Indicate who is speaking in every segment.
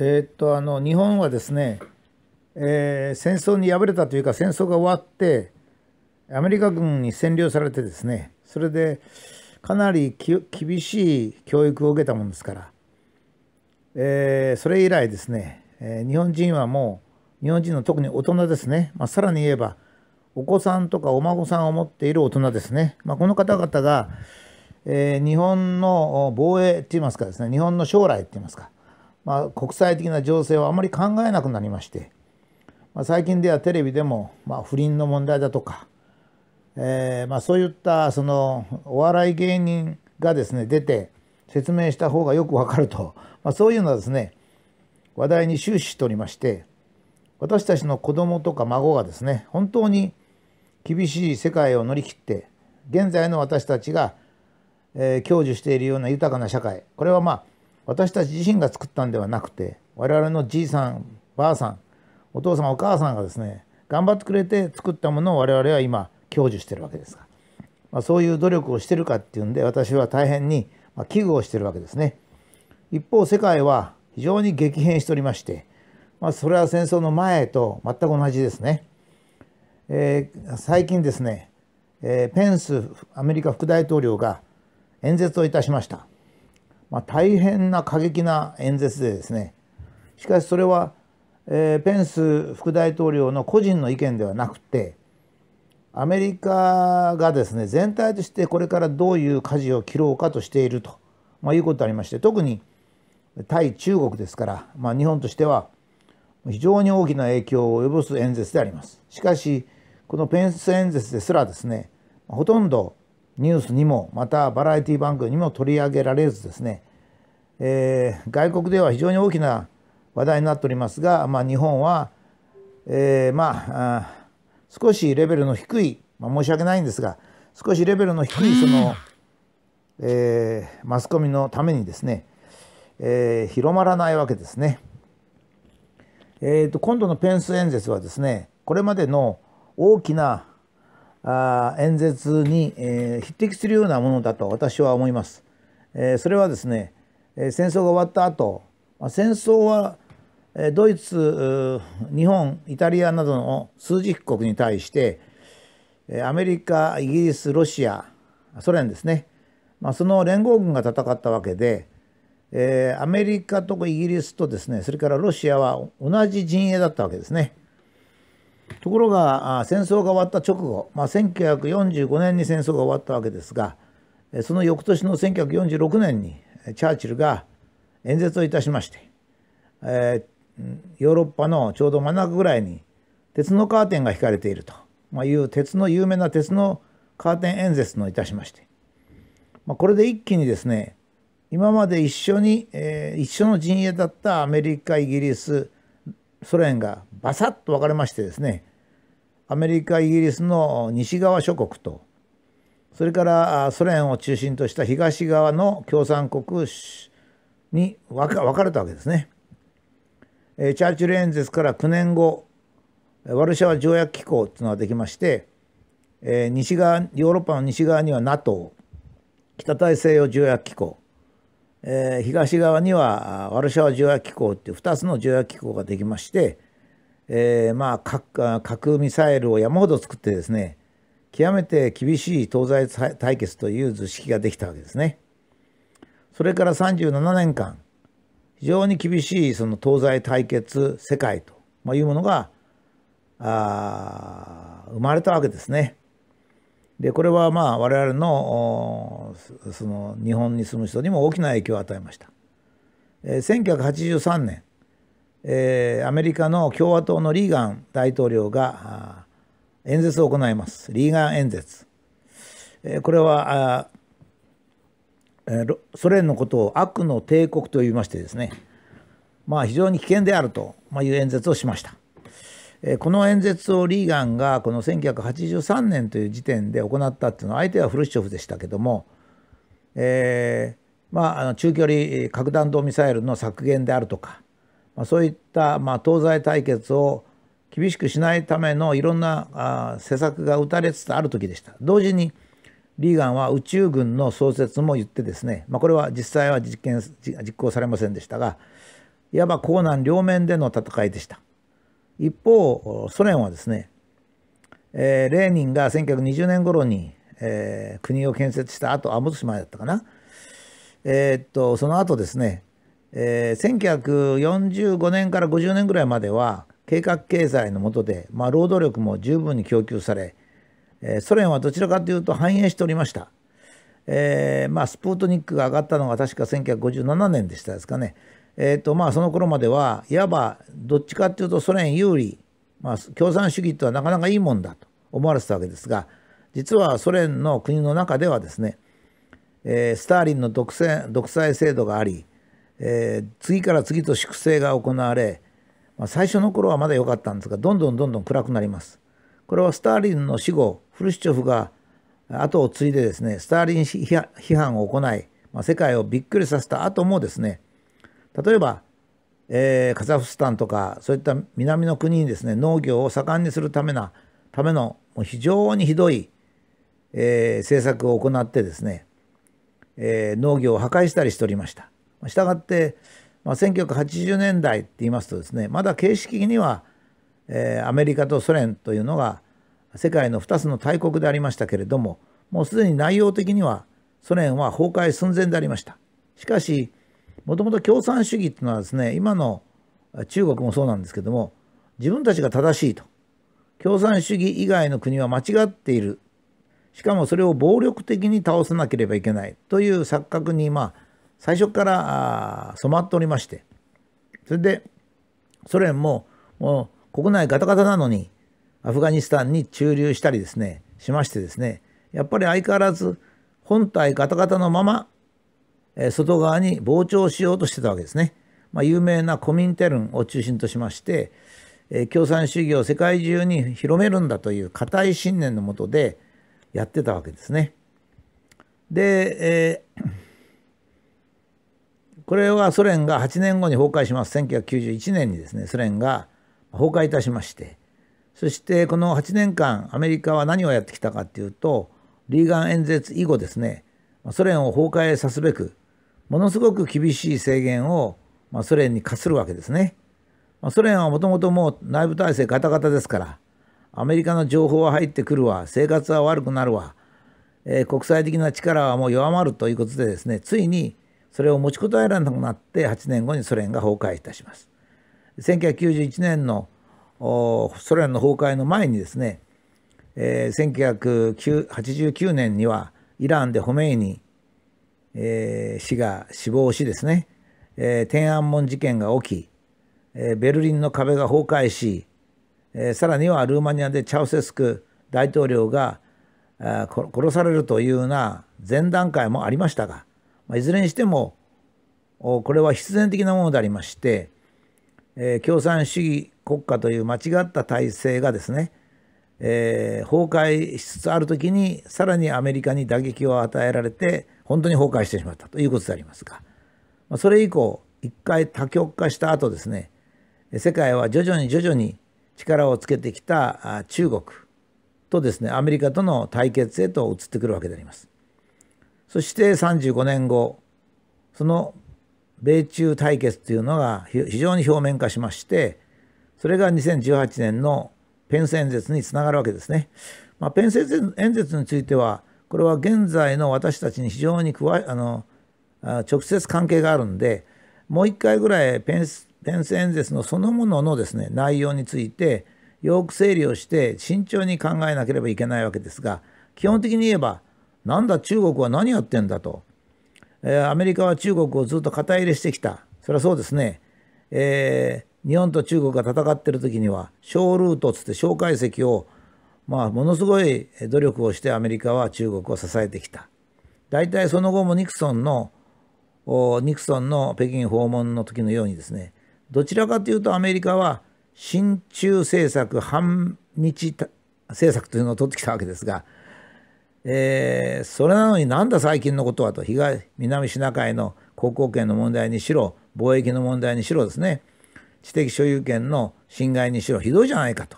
Speaker 1: えー、っとあの日本はですね、えー、戦争に敗れたというか戦争が終わってアメリカ軍に占領されてですねそれでかなり厳しい教育を受けたもんですから、えー、それ以来ですね、え日本人はもう日本人の特に大人ですね、まあ、さらに言えばお子さんとかお孫さんを持っている大人ですね、まあ、この方々が、え日本の防衛って言いますかですね日本の将来って言いますかまあ、国際的な情勢をあまり考えなくなりまして、まあ、最近ではテレビでも、まあ、不倫の問題だとか、えーまあ、そういったそのお笑い芸人がですね出て説明した方がよくわかると、まあ、そういうのはですね話題に終始しておりまして私たちの子供とか孫がですね本当に厳しい世界を乗り切って現在の私たちが、えー、享受しているような豊かな社会これはまあ私たち自身が作ったんではなくて我々のじいさんばあさんお父さんお母さんがですね頑張ってくれて作ったものを我々は今享受してるわけですが、まあ、そういう努力をしてるかっていうんで私は大変に危惧をしてるわけですね。一方世界は非常に激変しておりまして、まあ、それは戦争の前と全く同じですね。えー、最近ですね、えー、ペンスアメリカ副大統領が演説をいたしました。まあ、大変な過激な演説でですねしかしそれは、えー、ペンス副大統領の個人の意見ではなくてアメリカがですね全体としてこれからどういう舵を切ろうかとしていると、まあ、いうことありまして特に対中国ですから、まあ、日本としては非常に大きな影響を及ぼす演説であります。しかしこのペンス演説ですらですねほとんどニュースにもまたバラエティ番組にも取り上げられずですね、えー、外国では非常に大きな話題になっておりますが、まあ、日本は、えー、まあ少しレベルの低い、まあ、申し訳ないんですが少しレベルの低いその、えー、マスコミのためにですね、えー、広まらないわけですね。えーと今度のペンス演説はですねこれまでの大きなあ演説に、えー、匹敵するようなものだと私は思います。えそれはですね、え戦争が終わった後、ま戦争はドイツ日本イタリアなどの数十国に対してアメリカイギリスロシアソ連ですね、まその連合軍が戦ったわけで、えアメリカとイギリスとですねそれからロシアは同じ陣営だったわけですね。ところが戦争が終わった直後、まあ、1945年に戦争が終わったわけですがその翌年の1946年にチャーチルが演説をいたしまして、えー、ヨーロッパのちょうど真ん中ぐらいに鉄のカーテンが引かれていると、まあ、いう鉄の有名な鉄のカーテン演説のいたしまして、まあ、これで一気にですね今まで一緒に、えー、一緒の陣営だったアメリカイギリスソ連がバサッと分かれましてですねアメリカイギリスの西側諸国とそれからソ連を中心とした東側の共産国に分かれたわけですね。チャーチル演説から9年後ワルシャワ条約機構っていうのができまして西側ヨーロッパの西側には NATO 北大西洋条約機構えー、東側にはワルシャワ条約機構っていう2つの条約機構ができまして、えー、まあ核核ミサイルを山ほど作ってですね極めて厳しい東西対決という図式ができたわけですね。それから37年間非常に厳しいその東西対決世界というものがあ生まれたわけですね。でこれはまあ我々のその日本に住む人にも大きな影響を与えました。え1983年、えー、アメリカの共和党のリーガン大統領が演説を行います。リーガン演説。えー、これはえソ連のことを悪の帝国と言いましてですね、まあ、非常に危険であるという演説をしました。この演説をリーガンがこの1983年という時点で行ったっていうのは相手はフルシチョフでしたけども、えー、まあ、あの中距離核弾道ミサイルの削減であるとか、まあ、そういった、まあ、東西対決を厳しくしないためのいろんなあ施策が打たれつつある時でした。同時にリーガンは宇宙軍の創設も言ってですね、まあ、これは実際は実験実行されませんでしたがいわば硬難両面での戦いでした。一方ソ連はですね、えー、レーニンが1920年頃に、えー、国を建設した後アムズと前だったかな、えー、っとその後ですね、えー、1945年から50年ぐらいまでは計画経済の下で、まあ、労働力も十分に供給され、えー、ソ連はどちらかというと繁栄しておりました。えーまあ、スプートニックが上がったのが確か1957年でしたですかね、えーとまあ、その頃まではいわばどっちかっていうとソ連有利、まあ、共産主義とはなかなかいいもんだと思われてたわけですが実はソ連の国の中ではですね、えー、スターリンの独占独裁制度があり、えー、次から次と粛清が行われ、まあ、最初の頃はまだ良かったんですがどんどんどんどん暗くなります。これはスターリンの死後フルシチョフが後を継いでですねスターリン批判を行い、まあ、世界をびっくりさせた後もですね例えば、えー、カザフスタンとかそういった南の国にですね農業を盛んにするためなためのもう非常にひどい、えー、政策を行ってですね、えー、農業を破壊したりしておりました。したがって、まあ、1980年代って言いますとですねまだ形式には、えー、アメリカとソ連というのが世界の2つの大国でありましたけれどももうすでに内容的にはソ連は崩壊寸前でありました。しかしもともと共産主義っていうのはですね今の中国もそうなんですけども自分たちが正しいと共産主義以外の国は間違っているしかもそれを暴力的に倒さなければいけないという錯覚にまあ最初から染まっておりましてそれでソ連ももう国内ガタガタなのにアフガニスタンに駐留したりですねしましてですねやっぱり相変わらず本体ガタガタのまま外側に膨張しようとしてたわけですね。まあ、有名なコミンテルンを中心としまして共産主義を世界中に広めるんだという固い信念のもとでやってたわけですね。で、えー、これはソ連が8年後に崩壊します1991年にですねソ連が崩壊いたしましてそしてこの8年間アメリカは何をやってきたかっていうとリーガン演説以後ですねソ連を崩壊さすべくものすごく厳しい制限を、まあ、ソ連に課するわけですね。まあ、ソ連はもともともう内部体制ガタガタですから、アメリカの情報は入ってくるわ、生活は悪くなるわ、えー、国際的な力はもう弱まるということでですね、ついにそれを持ちこたえられなくなって8年後にソ連が崩壊いたします。1991年のソ連の崩壊の前にですね、えー、1989年にはイランでホメイニえー、死が死亡しですね、えー、天安門事件が起き、えー、ベルリンの壁が崩壊し、えー、さらにはルーマニアでチャウセスク大統領が殺されるというような前段階もありましたが、まあ、いずれにしてもこれは必然的なものでありまして、えー、共産主義国家という間違った体制がですね、えー、崩壊しつつある時にさらにアメリカに打撃を与えられて本当に崩壊してしまったということでありますが、それ以降一回多極化した後ですね世界は徐々に徐々に力をつけてきた中国とですねアメリカとの対決へと移ってくるわけであります。そして35年後その米中対決というのが非常に表面化しましてそれが2018年のペンス演説につながるわけですね。まあ、ペンス演説についてはこれは現在の私たちに非常に詳あの直接関係があるんでもう一回ぐらいペンスペンス演説のそのもののですね内容についてよく整理をして慎重に考えなければいけないわけですが基本的に言えばなんだ中国は何やってんだと、えー、アメリカは中国をずっと肩入れしてきたそれはそうですね、えー、日本と中国が戦ってる時には小ルートっつって蒋介石をまあ、ものすごい努力をしてアメリカは中国を支えてきた。大体その後もニクソンの、ニクソンの北京訪問の時のようにですね、どちらかというとアメリカは親中政策、反日政策というのを取ってきたわけですが、えー、それなのになんだ最近のことはと、東、南シナ海の航空権の問題にしろ、貿易の問題にしろですね、知的所有権の侵害にしろ、ひどいじゃないかと。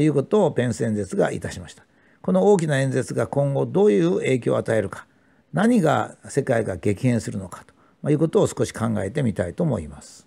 Speaker 1: いうことをペンス演説がいたしました。この大きな演説が今後どういう影響を与えるか、何が世界が激変するのかということを少し考えてみたいと思います。